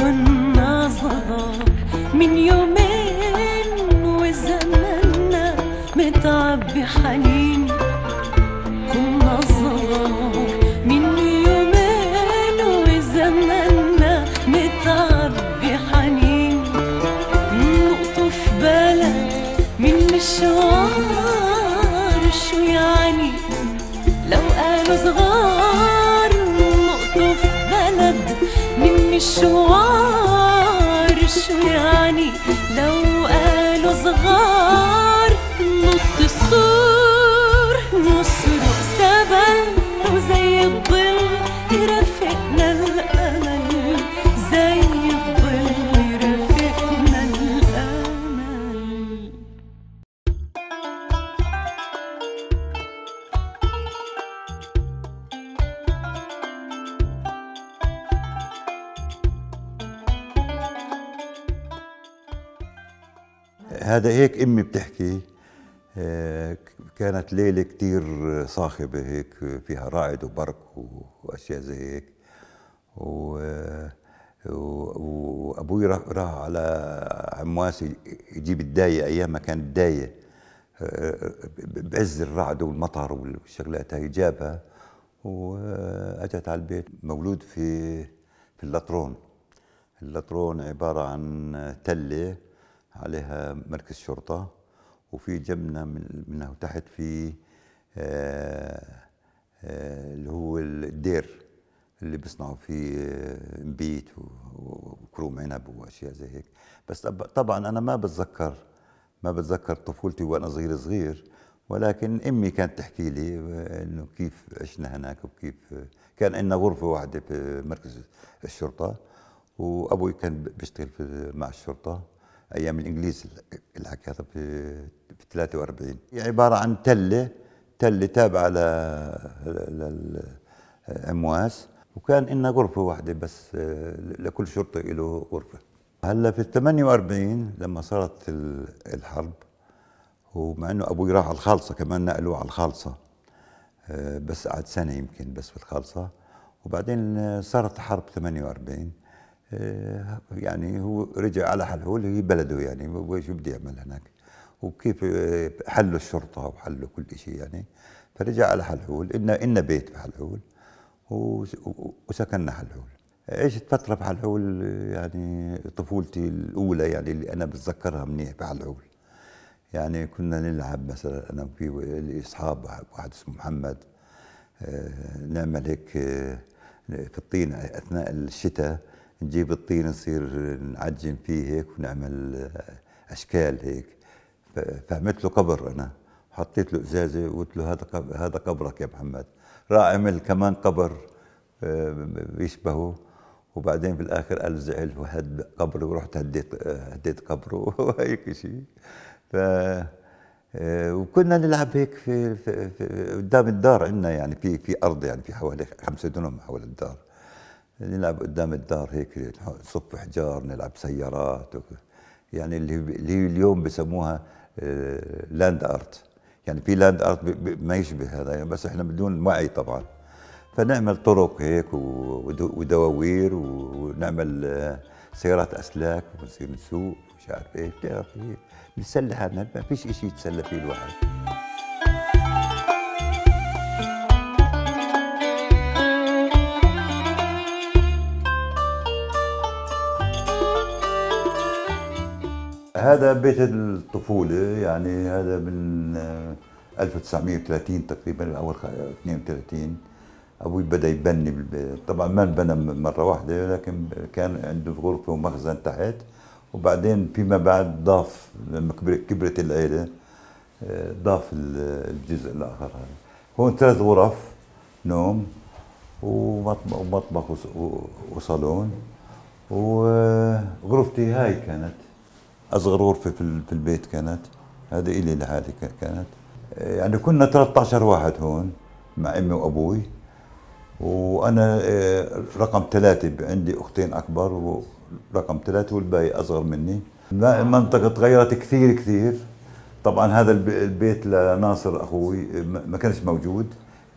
كنا صغار من يومين وزمنا متعب بحنين كنا صغار من يومين وزمنا متعب بحنين نقطف بلد من مشوار شو يعني لو قالوا صغار نقطف بلد من مشوار 啊。هذا هيك امي بتحكي آه، كانت ليله كثير صاخبه هيك فيها رعد وبرق واشياء زي هيك و وابوي راح على عمواسي يجيب الدايه ايام ما كان الدايه آه، بعز الرعد والمطر والشغلات هاي جابها واجت على البيت مولود في في اللطرون اللطرون عباره عن تله عليها مركز شرطه وفي جنبنا من منها وتحت في آه، آه، اللي هو الدير اللي بيصنعوا فيه مبيت آه، وكروم عنب واشياء زي هيك بس طبعا انا ما بتذكر ما بتذكر طفولتي وانا صغير صغير ولكن امي كانت تحكي لي انه كيف عشنا هناك وكيف كان عندنا غرفه واحده في مركز الشرطه وابوي كان بيشتغل مع الشرطه ايام الانجليز اللي حكيتها في في 43 هي عباره عن تله تله تابعه للامواس وكان لنا غرفة واحدة بس آه، لكل شرطة له غرفة هلا في ال 48 لما صارت الحرب ومع انه ابوي راح على الخالصة كمان نقلوه على الخالصة آه، بس قعد سنة يمكن بس في الخالصة وبعدين آه، صارت حرب 48 آه، يعني هو رجع على حاله هو اللي بلده يعني وش بده يعمل هناك وكيف آه، حلوا الشرطه وحلوا كل شيء يعني فرجع على حلحول إلنا إلنا بيت بحلحول وسكننا حلحول عشت فترة بحلحول آه، يعني طفولتي الأولى يعني اللي أنا بتذكرها منيح بحلحول يعني كنا نلعب مثلا أنا وفي أصحاب واحد اسمه محمد نعمل هيك في الطين أثناء الشتاء نجيب الطين نصير نعجن فيه هيك ونعمل آه، اشكال هيك فعملت له قبر انا حطيت له ازازه وقلت له هذا هذا قبرك يا محمد راح عمل كمان قبر بيشبهه آه، وبعدين بالاخر قال زعل وهد قبري ورحت هديت آه، هديت قبره وهيك شيء ف وكنا نلعب هيك في, في, في قدام الدار عندنا يعني في في ارض يعني في حوالي خمسة دونم حول الدار يعني نلعب قدام الدار هيك نصف حجار نلعب سيارات وك... يعني اللي اللي اليوم بسموها آه، لاند ارت يعني في لاند ارت ما يشبه هذا يعني بس احنا بدون وعي طبعا فنعمل طرق هيك ودواوير ونعمل آه، سيارات اسلاك ونصير نسوق مش عارف ايه بتعرف ايه بنسلى حالنا ما فيش شيء يتسلى فيه الواحد هذا بيت الطفولة يعني هذا من 1930 آه، تقريبا أول 32 أبوي بدأ يبني طبعا ما بنى مرة واحدة لكن كان عنده غرفة ومخزن تحت وبعدين فيما بعد ضاف لما كبرت العيلة آه، ضاف الجزء الآخر هذا هون ثلاث غرف نوم ومطبخ وصالون وغرفتي هاي كانت اصغر غرفه في في البيت كانت هذا الي لحالي كانت يعني كنا 13 واحد هون مع امي وابوي وانا آه، رقم ثلاثه عندي اختين اكبر ورقم ثلاثه والباقي اصغر مني المنطقه آه. تغيرت كثير كثير طبعا هذا البيت لناصر اخوي ما كانش موجود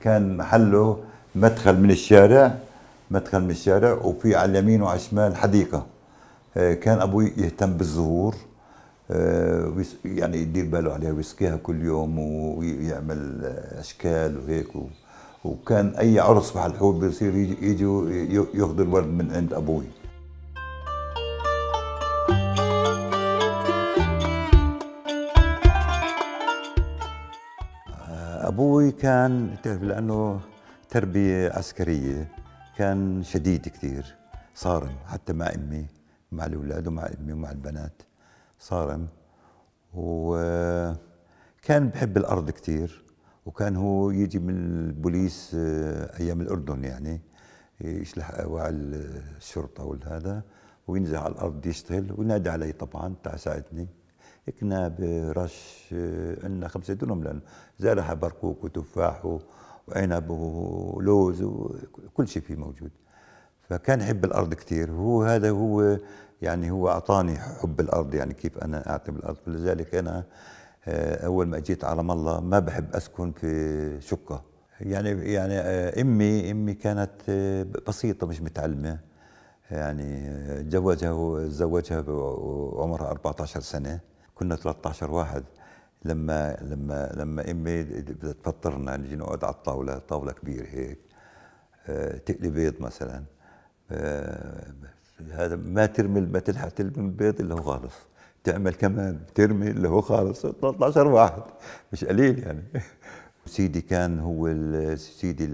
كان محله مدخل من الشارع مدخل من الشارع وفي على اليمين وعلى الشمال حديقه آه، كان ابوي يهتم بالزهور آه، يعني يدير باله عليها ويسقيها كل يوم ويعمل اشكال وهيك وكان اي عرس في الحوت بيصير يجوا ياخذوا الورد من عند ابوي آه، ابوي كان لانه تربيه عسكريه كان شديد كثير صارم حتى مع امي مع الاولاد ومع ابني ومع البنات صارم وكان بحب الارض كثير وكان هو يجي من البوليس آه، ايام الاردن يعني يشلح اوعى الشرطه والهذا وينزل على الارض يشتغل وينادي علي طبعا تعال ساعدني كنا برش آه، عندنا خمسة دونم لانه زارها برقوق وتفاح وعنب ولوز وكل شيء فيه موجود فكان يحب الارض كثير وهو هذا هو يعني هو اعطاني حب الارض يعني كيف انا اعتمد الارض فلذلك انا آه، اول ما اجيت على الله ما بحب اسكن في شقه يعني يعني آه، امي امي كانت آه، بسيطه مش متعلمه يعني تزوجها تزوجها وعمرها 14 سنه كنا 13 واحد لما لما لما امي بدها تفطرنا نجي نقعد على الطاوله طاوله كبيره هيك تقلي بيض مثلا آه، هذا ما ترمي ما تلحق تلمي البيض الا هو خالص تعمل كمان ترمي اللي هو خالص 13 واحد مش قليل يعني سيدي كان هو سيدي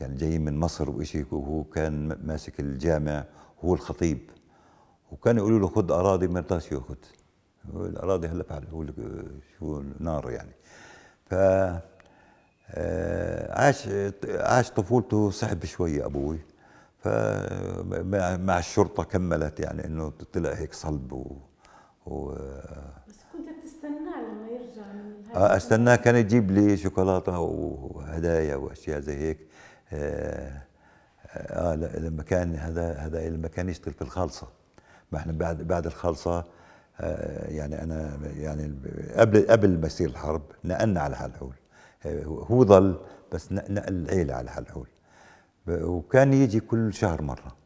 يعني جاي من مصر وإشي وهو كان ماسك الجامع هو الخطيب وكان يقولوا له خذ اراضي ما رضاش ياخذ الاراضي هلا هو شو نار يعني ف آه، عاش عاش طفولته صعب شويه ابوي فمع الشرطة كملت يعني انه طلع هيك صلب و, و بس كنت تستناه لما يرجع من اه استناه كان يجيب لي شوكولاتة وهدايا واشياء زي هيك آه, آه لما كان هذا هذا لما كان يشتغل في الخالصة ما احنا بعد بعد الخالصة آه يعني انا يعني قبل قبل ما يصير الحرب نقلنا على حلحول آه، هو ظل بس نقل العيلة على حلحول وكان يجي كل شهر مره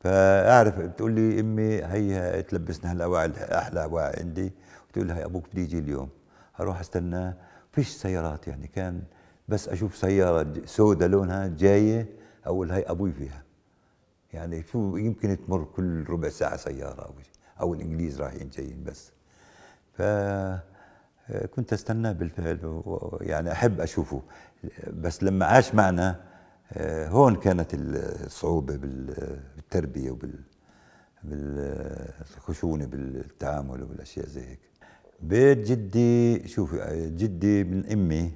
فاعرف بتقول لي امي هي تلبسنا هالاواعي احلى اواعي عندي وتقول لها ابوك بدي يجي اليوم اروح استناه فيش سيارات يعني كان بس اشوف سياره سوداء لونها جايه اقول هاي ابوي فيها يعني شو يمكن تمر كل ربع ساعه سياره او شيء او الانجليز رايحين جايين بس ف كنت استناه بالفعل يعني احب اشوفه بس لما عاش معنا آه، هون كانت الصعوبة بالتربية وبالخشونة بالتعامل وبالأشياء زي هيك بيت جدي شوفي آه، جدي من أمي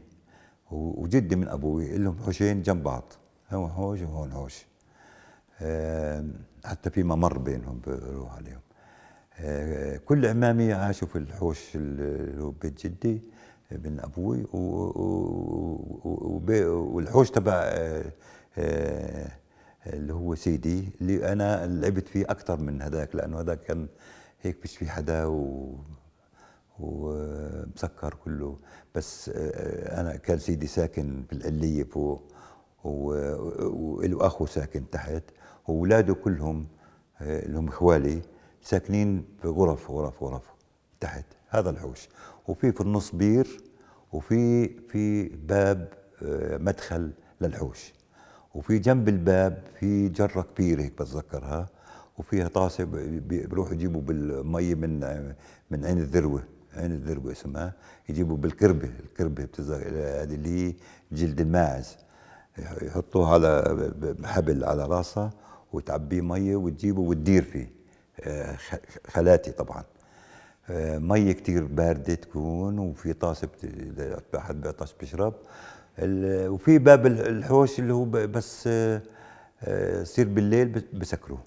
وجدي من أبوي لهم حوشين جنب بعض هون حوش وهون حوش آه، حتى في ممر بينهم بروح عليهم كل عمامي عاشوا في الحوش اللي هو بيت جدي ابن ابوي والحوش تبع آه، آه، اللي هو سيدي اللي انا لعبت فيه اكثر من هذاك لانه هذاك كان هيك مش في حدا و ومسكر كله بس آه، انا كان سيدي ساكن بالعليه فوق وله اخو ساكن تحت واولاده كلهم اللي هم اخوالي ساكنين بغرف غرف غرف تحت هذا الحوش وفي في النص بير وفي في باب آه، مدخل للحوش وفي جنب الباب في جره كبيره هيك بتذكرها وفيها طاسه بيروحوا يجيبوا بالمي من من عين الذروه عين الذروه اسمها يجيبوا بالكربه الكربه هذه اللي هي جلد الماعز يحطوها على حبل على راسها وتعبيه ميه وتجيبه وتدير فيه آه، خلاتي طبعا آه، مي كتير باردة تكون وفي طاسة إذا أحد بيع بيشرب وفي باب الحوش اللي هو بس آه، آه، يصير بالليل بسكروه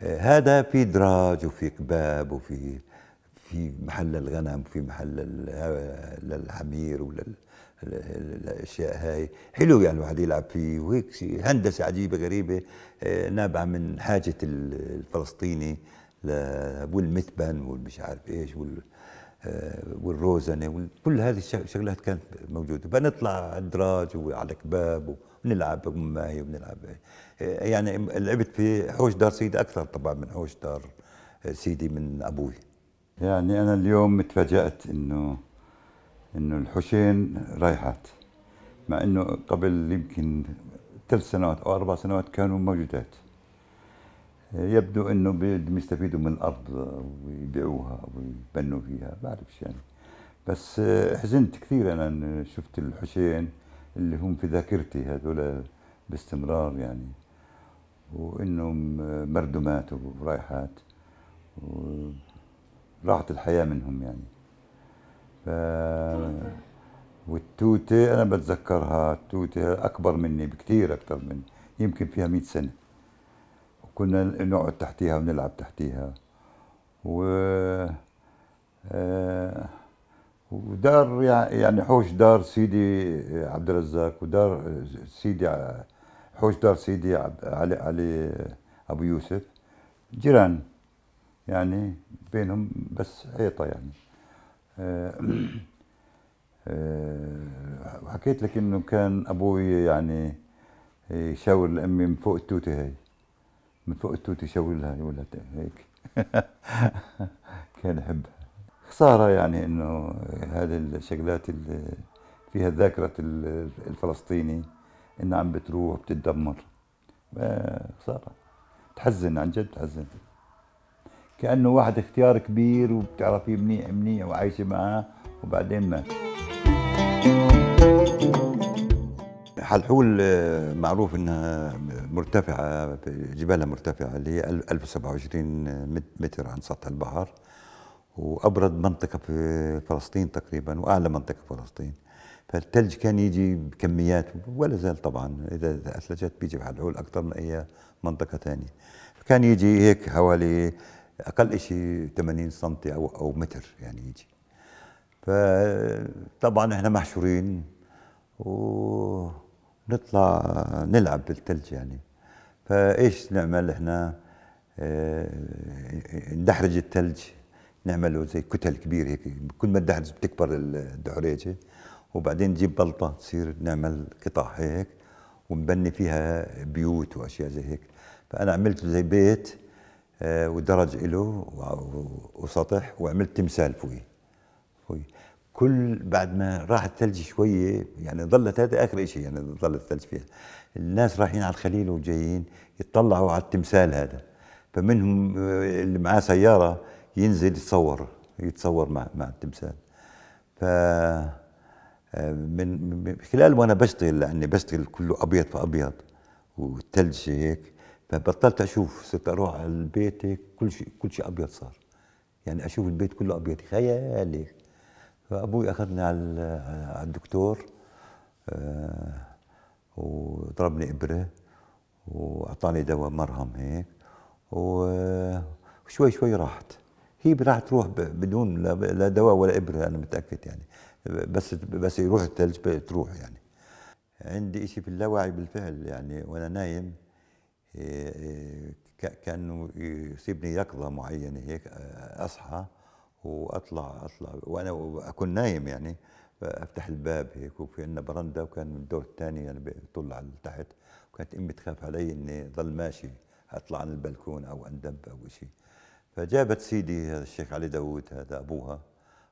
هذا في دراج وفي كباب وفي في محل الغنم وفي محل للحمير وللأشياء هاي حلو يعني الواحد يلعب فيه وهيك هندسه عجيبه غريبه نابعه من حاجه الفلسطيني والمتبن والمش عارف ايش وال آه، والروزنه كل هذه الشغلات كانت موجوده بنطلع ادراج الدراج وعلى كباب ونلعب ماهي ونلعب آه، يعني لعبت في حوش دار سيدي اكثر طبعا من حوش دار آه، سيدي من ابوي يعني انا اليوم تفاجات انه انه الحوشين رايحات مع انه قبل يمكن ثلاث سنوات او اربع سنوات كانوا موجودات يبدو انه بدهم يستفيدوا من الارض ويبيعوها ويبنوا فيها بعرفش يعني بس حزنت كثير انا شفت الحسين اللي هم في ذاكرتي هذول باستمرار يعني وانهم مردمات ورايحات وراحت الحياه منهم يعني ف والتوته انا بتذكرها التوته اكبر مني بكثير اكثر مني يمكن فيها 100 سنه كنا نقعد تحتيها ونلعب تحتيها و آه، ودار يعني حوش دار سيدي عبد الرزاق ودار سيدي حوش دار سيدي علي علي ابو يوسف جيران يعني بينهم بس حيطه يعني وحكيت آه، آه، لك انه كان ابوي يعني يشاور لامي من فوق التوته هي من فوق التوت يشوي لها ولا طيب، هيك كان يحبها خسارة يعني انه هذه الشغلات اللي فيها ذاكرة الفلسطيني انها عم بتروح بتدمر خسارة تحزن عن جد تحزن كأنه واحد اختيار كبير وبتعرفيه منيح منيح وعايشة معاه وبعدين مات حلحول آه، معروف انها مرتفعه جبالها مرتفعه اللي هي 1027 متر عن سطح البحر وابرد منطقه في فلسطين تقريبا واعلى منطقه في فلسطين فالثلج كان يجي بكميات ولا زال طبعا اذا اثلجت بيجي بحلحول اكثر من اي منطقه ثانيه فكان يجي هيك حوالي اقل شيء 80 سم او او متر يعني يجي فطبعا احنا محشورين و نطلع نلعب بالثلج يعني فايش نعمل احنا آه، ندحرج الثلج نعمله زي كتل كبير هيك كل ما تدحرج بتكبر الدحريجه وبعدين نجيب بلطه تصير نعمل قطع هيك ونبني فيها بيوت واشياء زي هيك فانا عملت زي بيت آه، ودرج له وسطح وعملت تمثال فوقي فوقي كل بعد ما راح الثلج شويه يعني ظلت هذا اخر شيء يعني ظل الثلج فيها الناس رايحين على الخليل وجايين يطلعوا على التمثال هذا فمنهم آه، اللي معاه سياره ينزل يتصور يتصور مع مع التمثال ف آه، من خلال وانا بشتغل لاني بشتغل كله ابيض في ابيض والثلج هيك فبطلت اشوف صرت اروح على البيت هيك كل شيء كل شيء ابيض صار يعني اشوف البيت كله ابيض خيالي فابوي اخذني على الدكتور آه، وضربني ابره واعطاني دواء مرهم هيك وشوي شوي راحت هي راح تروح بدون لا دواء ولا ابره انا متاكد يعني بس بس يروح الثلج تروح يعني عندي شيء في اللاوعي بالفعل يعني وانا نايم آه، آه، كانه يصيبني يقظه معينه هيك اصحى واطلع اطلع وانا اكون نايم يعني افتح الباب هيك وفي عندنا برندا وكان من الدور الثاني يعني بطلع لتحت وكانت امي تخاف علي اني ضل ماشي اطلع عن البلكون او اندب او شيء فجابت سيدي هذا الشيخ علي داوود هذا ابوها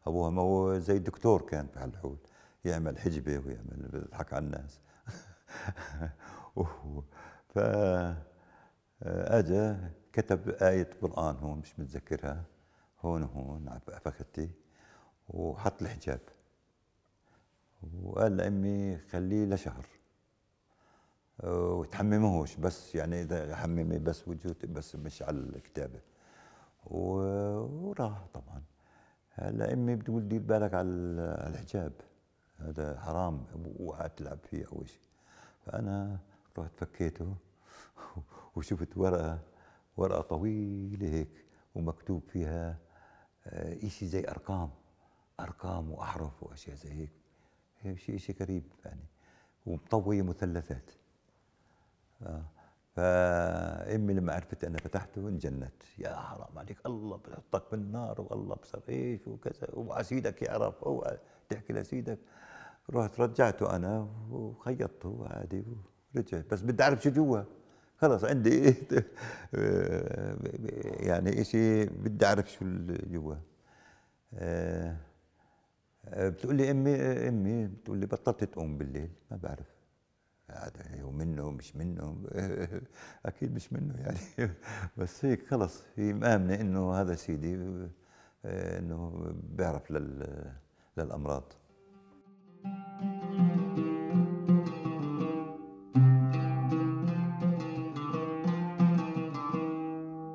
ابوها ما هو زي الدكتور كان في الحوت يعمل حجبه ويعمل بيضحك على الناس ف آه، اجى كتب آية قرآن هون مش متذكرها هون وهون فخذتي وحط الحجاب وقال لامي خليه لشهر وتحممهوش بس يعني اذا حممي بس وجهه بس مش على الكتابه وراح طبعا هلا امي بتقول دير بالك على الحجاب هذا حرام اوعى تلعب فيه او شيء فانا رحت فكيته وشفت ورقه ورقه طويله هيك ومكتوب فيها آه، شيء زي ارقام ارقام واحرف واشياء زي هيك شيء شيء غريب يعني ومطويه مثلثات آه فامي لما عرفت انا فتحته انجنت يا حرام عليك الله بحطك بالنار والله بصر ايش وكذا وسيدك يعرف او تحكي لسيدك رحت رجعته انا وخيطته عادي ورجع بس بدي اعرف شو جوا خلص عندي ايه يعني شيء بدي اعرف شو اللي جوا آه، بتقول لي امي امي بتقول لي بطلت تقوم بالليل ما بعرف هذا هو منه مش منه اكيد مش منه يعني بس هيك خلص هي مآمنه انه هذا سيدي آه، انه بيعرف لل للامراض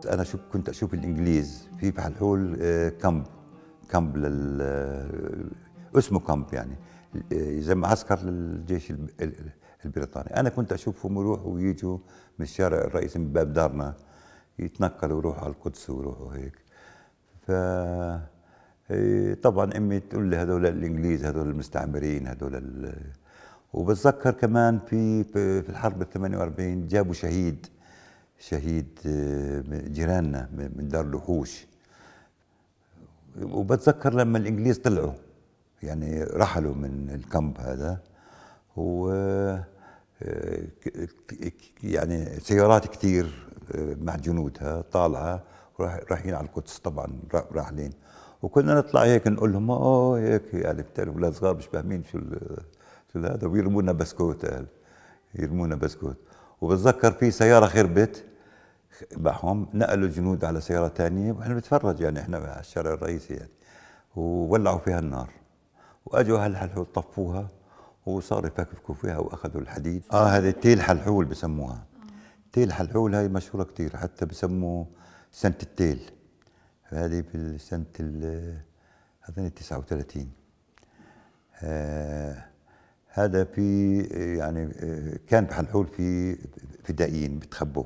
انا شو كنت اشوف الانجليز في بحلحول آه، كامب كامب لل آه، اسمه كامب يعني زي آه، معسكر للجيش البريطاني انا كنت اشوفهم يروحوا ويجوا من الشارع الرئيسي من باب دارنا يتنقلوا ويروحوا على القدس ويروحوا هيك ف إيه، طبعا امي تقول لي هذول الانجليز هذول المستعمرين هذول ال... وبتذكر كمان في في الحرب ال 48 جابوا شهيد شهيد آه، جيراننا من دار الوحوش وبتذكر لما الانجليز طلعوا يعني رحلوا من الكامب هذا و آه، يعني سيارات كثير آه، مع جنودها طالعه رايحين على القدس طبعا راحلين وكنا نطلع هيك نقول لهم اوه هيك يعني بتعرف الصغار صغار مش فاهمين شو شو هذا ويرمونا بسكوت يرمونا بسكوت وبتذكر في سياره خربت معهم نقلوا الجنود على سياره ثانيه ونحن بنتفرج يعني احنا على الشارع الرئيسي يعني وولعوا فيها النار واجوا اهل الحلحول طفوها وصاروا يفكفكوا فيها واخذوا الحديد اه هذه تيل حلحول بسموها تيل حلحول هاي مشهوره كثير حتى بسموا سنه التيل هذه بالسنه ال 39 آه هذا في يعني كان بحلحول في فدائيين بتخبوا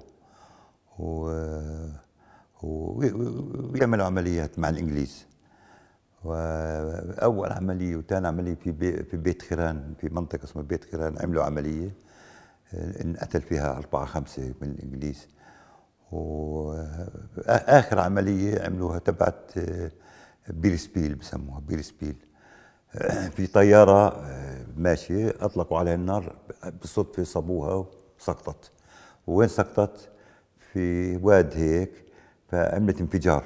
ويعملوا عمليات مع الانجليز واول عمليه وثاني عمليه في بي في بيت خيران في منطقه اسمها بيت خيران عملوا عمليه انقتل فيها اربعه خمسه من الانجليز واخر عمليه عملوها تبعت بيرسبيل بسموها بيرسبيل آه، في طيارة آه، ماشية أطلقوا عليها النار بالصدفة صابوها وسقطت وين سقطت؟ في واد هيك فعملت انفجار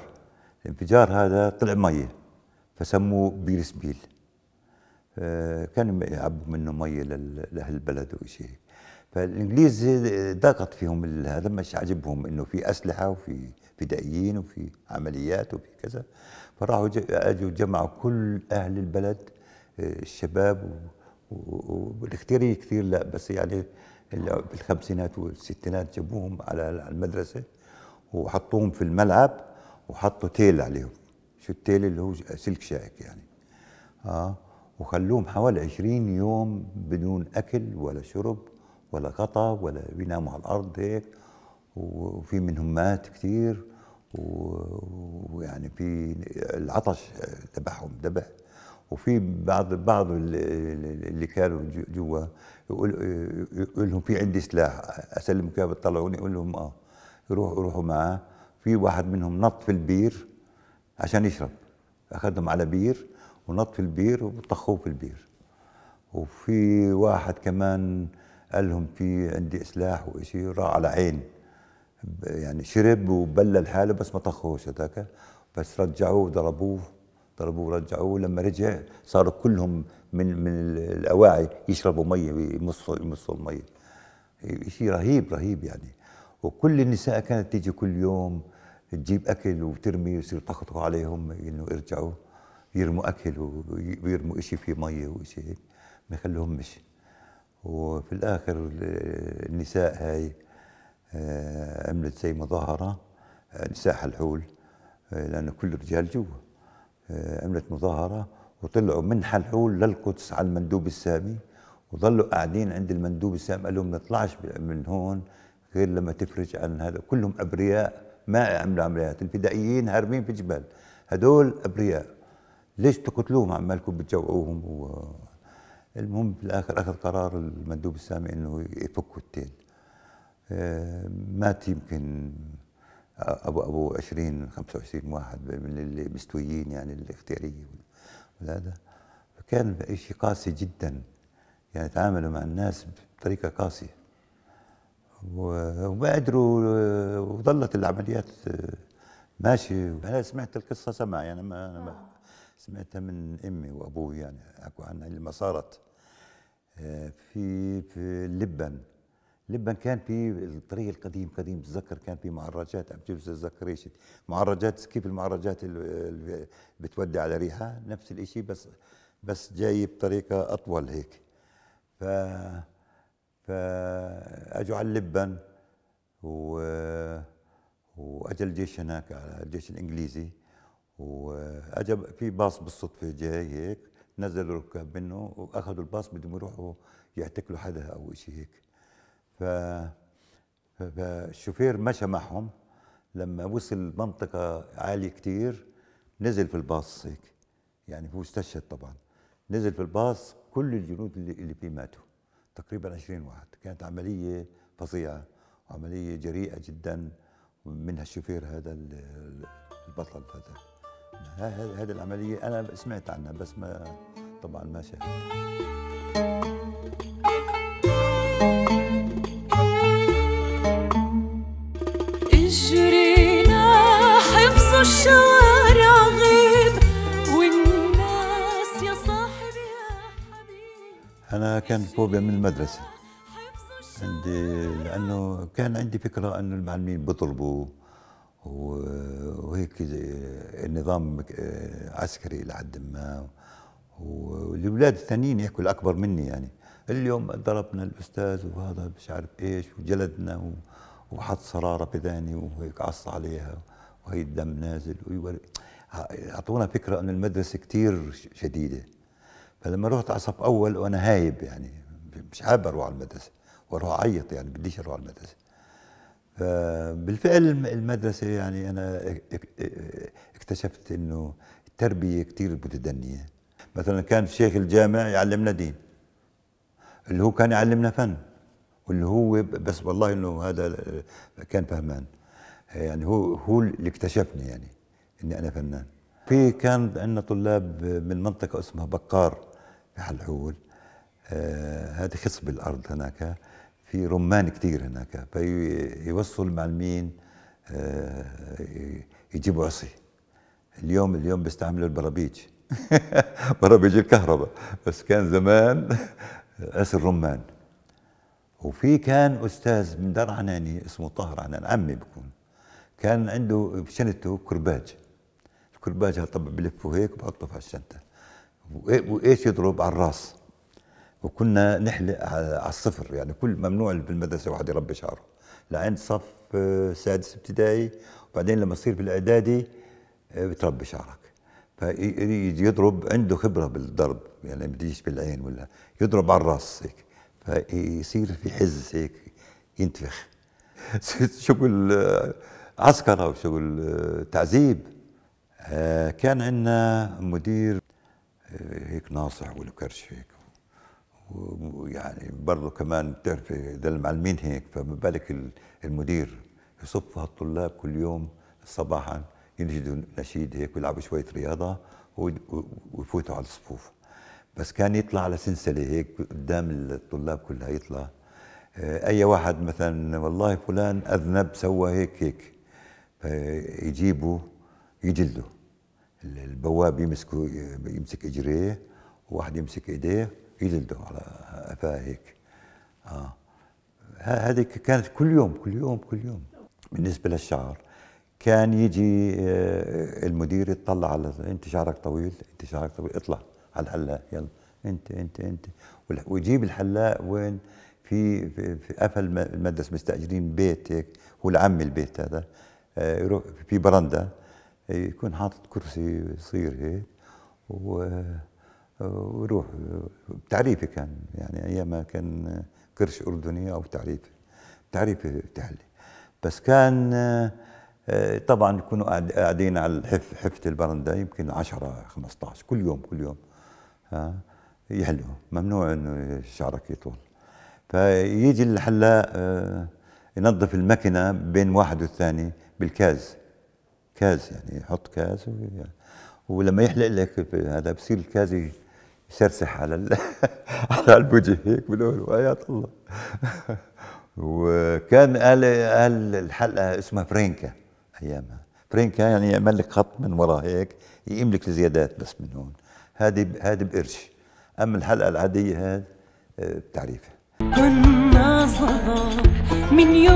الانفجار هذا طلع مية فسموه بيرس بيل آه، كان يعبوا منه مية لأهل البلد هيك فالإنجليز ضاقت فيهم هذا مش عجبهم إنه في أسلحة وفي فدائيين وفي عمليات وفي كذا فراحوا اجوا جمعوا كل اهل البلد الشباب والاختياري كثير لا بس يعني بالخمسينات والستينات جابوهم على المدرسه وحطوهم في الملعب وحطوا تيل عليهم شو التيل اللي هو سلك شائك يعني اه وخلوهم حوالي 20 يوم بدون اكل ولا شرب ولا غطا ولا بيناموا على الارض هيك وفي منهم مات كثير ويعني في العطش ذبحهم ذبح وفي بعض بعض اللي كانوا جوا يقول يقول لهم في عندي سلاح اسلم كيف بتطلعوني يقول لهم اه يروحوا يروحوا معاه في واحد منهم نط في البير عشان يشرب اخذهم على بير ونط في البير وطخوه في البير وفي واحد كمان قال لهم في عندي سلاح وشيء راح على عين يعني شرب وبلل حاله بس ما طخوش هذاك بس رجعوه وضربوه ضربوه ورجعوه لما رجع صاروا كلهم من من الاواعي يشربوا مي يمصوا يمصوا المي شيء رهيب رهيب يعني وكل النساء كانت تيجي كل يوم تجيب اكل وترمي ويصير يطقطقوا عليهم انه يرجعوا يرموا اكل ويرموا شيء في مي وشيء هيك ما يخلوهمش وفي الاخر النساء هاي آه، عملت زي مظاهره آه، نساء حلحول آه، لانه كل الرجال جوا آه، عملت مظاهرة وطلعوا من حلحول للقدس على المندوب السامي وظلوا قاعدين عند المندوب السامي قال لهم ما نطلعش من هون غير لما تفرج عن هذا كلهم ابرياء ما عملوا عمليات الفدائيين هاربين في الجبال هدول ابرياء ليش تقتلوهم عمالكم بتجوعوهم و... المهم في الاخر اخذ قرار المندوب السامي انه يفكوا التيل آه، مات يمكن ابو ابو 20 25 واحد من المستويين يعني الاختياريه وهذا كان شيء قاسي جدا يعني تعاملوا مع الناس بطريقه قاسيه وما قدروا وظلت العمليات آه، ماشي انا سمعت القصه سمع يعني ما انا ما سمعتها من امي وابوي يعني حكوا عنها لما صارت آه، في في لبن لبن كان في الطريق القديم قديم بتذكر كان في معرجات عم جبس ايش معرجات كيف المعرجات اللي بتودي على ريحة نفس الشيء بس بس جاي بطريقه اطول هيك ف فاجوا على لبن و واجى الجيش هناك على الجيش الانجليزي واجى في باص بالصدفه جاي هيك نزلوا ركاب منه واخذوا الباص بدهم يروحوا يعتقلوا حدا او شيء هيك فالشوفير مشى معهم لما وصل منطقة عالية كتير نزل في الباص هيك يعني هو استشهد طبعا نزل في الباص كل الجنود اللي, اللي فيه ماتوا تقريبا 20 واحد كانت عملية فظيعة عملية جريئة جدا منها الشوفير هذا البطل هذا هذه العملية أنا سمعت عنها بس ما طبعا ما شاهدت أنا كان فوبيا من المدرسة عندي لأنه كان عندي فكرة أنه المعلمين بيطلبوا وهيك نظام آه، عسكري لحد ما والأولاد الثانيين يحكوا الأكبر مني يعني اليوم ضربنا الأستاذ وهذا مش عارف إيش وجلدنا وحط صرارة في ذاني وهيك عص عليها وهي الدم نازل أعطونا فكرة أن المدرسة كتير شديدة فلما رحت على صف اول وانا هايب يعني مش حابب اروح على المدرسه واروح اعيط يعني بديش اروح على المدرسه فبالفعل المدرسه يعني انا اكتشفت انه التربيه كثير متدنيه مثلا كان شيخ الجامع يعلمنا دين اللي هو كان يعلمنا فن واللي هو بس والله انه هذا كان فهمان يعني هو هو اللي اكتشفني يعني اني انا فنان في كان عندنا طلاب من منطقة اسمها بقار في حلحول آه، هذه خصب الأرض هناك في رمان كثير هناك فيوصلوا المعلمين آه، يجيبوا عصي اليوم اليوم بيستعملوا البرابيج برابيج الكهرباء بس كان زمان عصي الرمان وفي كان استاذ من دار عناني اسمه طاهر عنان عمي بكون كان عنده بشنته كرباج كل باجها طب بلفه هيك وبحطه في الشنطه وايش يضرب على الراس وكنا نحلق على الصفر يعني كل ممنوع بالمدرسه واحد يربي شعره لعند صف آه، سادس ابتدائي وبعدين لما تصير بالاعدادي آه، بتربي شعرك فيجي إيه، يضرب عنده خبره بالضرب يعني ما بديش بالعين ولا يضرب على الراس هيك فيصير في حز هيك ينتفخ شغل عسكره وشغل تعذيب آه، كان عندنا مدير آه، هيك ناصح والكرش هيك ويعني برضه كمان بتعرف اذا المعلمين هيك فما بالك المدير يصف هالطلاب كل يوم صباحا ينشدوا نشيد هيك ويلعبوا شويه رياضه ويفوتوا على الصفوف بس كان يطلع على سلسله هيك قدام الطلاب كلها يطلع آه، اي واحد مثلا والله فلان اذنب سوى هيك هيك يجيبه يجلده البواب يمسكه يمسك اجريه وواحد يمسك ايديه يدلده على قفاه هيك اه هذه كانت كل يوم كل يوم كل يوم بالنسبه للشعر كان يجي آه، المدير يطلع على انت شعرك طويل انت شعرك طويل اطلع على الحلاق يلا انت انت انت ويجيب الحلاق وين في في قفل المدرسه مستاجرين بيت هيك هو العم البيت هذا آه، يروح في برندا إيه، يكون حاطط كرسي صغير هيك و وروح بتعريفي كان يعني ايام ما كان كرش اردني او تعريفي تعريفي تحلي بس كان إيه، طبعا يكونوا قاعدين على الحف حفه البرندة يمكن 10 15 كل يوم كل يوم ها يحلوا ممنوع انه شعرك يطول فيجي الحلاق إيه، ينظف المكنه بين واحد والثاني بالكاز كاز يعني يحط كاز يعني ولما يحلق لك هذا بصير الكاز يسرسح على على الوجه هيك بنقول ايات الله وكان قال قال الحلقه اسمها فرينكا ايامها فرينكا يعني يعمل لك خط من ورا هيك يقيم لك الزيادات بس من هون هذه هذه بقرش اما الحلقه العاديه هذه آه، بتعريفها كنا صغار من يوم